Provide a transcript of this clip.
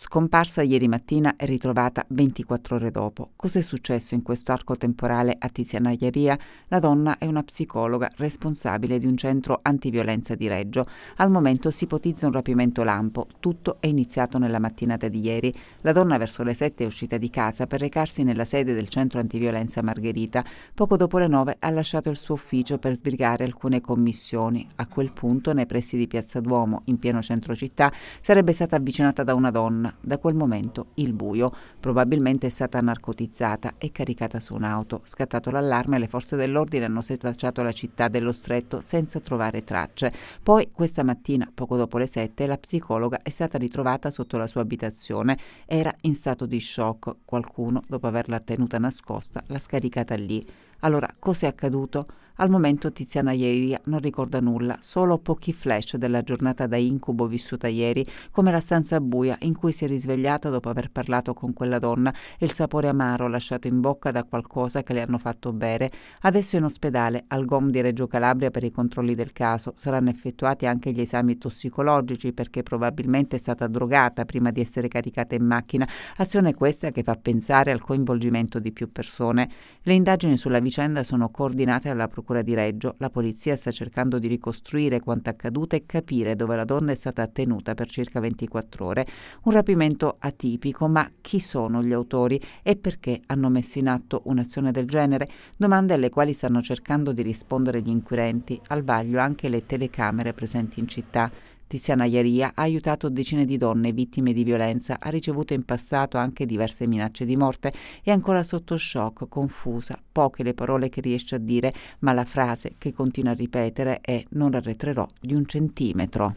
Scomparsa ieri mattina e ritrovata 24 ore dopo. Cos'è successo in questo arco temporale a Tiziana Iaria? La donna è una psicologa responsabile di un centro antiviolenza di Reggio. Al momento si ipotizza un rapimento lampo. Tutto è iniziato nella mattinata di ieri. La donna verso le 7 è uscita di casa per recarsi nella sede del centro antiviolenza Margherita. Poco dopo le 9 ha lasciato il suo ufficio per sbrigare alcune commissioni. A quel punto, nei pressi di Piazza Duomo, in pieno centro città, sarebbe stata avvicinata da una donna lontana. Da quel momento il buio. Probabilmente è stata narcotizzata e caricata su un'auto. Scattato l'allarme, le forze dell'ordine hanno setacciato la città dello stretto senza trovare tracce. Poi questa mattina, poco dopo le 7, la psicologa è stata ritrovata sotto la sua abitazione. Era in stato di shock. Qualcuno, dopo averla tenuta nascosta, l'ha scaricata lì. Allora, cos'è accaduto? Al momento Tiziana Ieri non ricorda nulla, solo pochi flash della giornata da incubo vissuta ieri, come la stanza buia in cui si è risvegliata dopo aver parlato con quella donna e il sapore amaro lasciato in bocca da qualcosa che le hanno fatto bere. Adesso è in ospedale al GOM di Reggio Calabria per i controlli del caso. Saranno effettuati anche gli esami tossicologici perché probabilmente è stata drogata prima di essere caricata in macchina. Azione questa che fa pensare al coinvolgimento di più persone. Le indagini sulla vicenda sono coordinate dalla Procura Procura di Reggio. La polizia sta cercando di ricostruire quanto accaduto e capire dove la donna è stata tenuta per circa 24 ore. Un rapimento atipico, ma chi sono gli autori e perché hanno messo in atto un'azione del genere? Domande alle quali stanno cercando di rispondere gli inquirenti, al vaglio anche le telecamere presenti in città. Tiziana Iaria ha aiutato decine di donne vittime di violenza, ha ricevuto in passato anche diverse minacce di morte, è ancora sotto shock, confusa, poche le parole che riesce a dire, ma la frase che continua a ripetere è non arretrerò di un centimetro.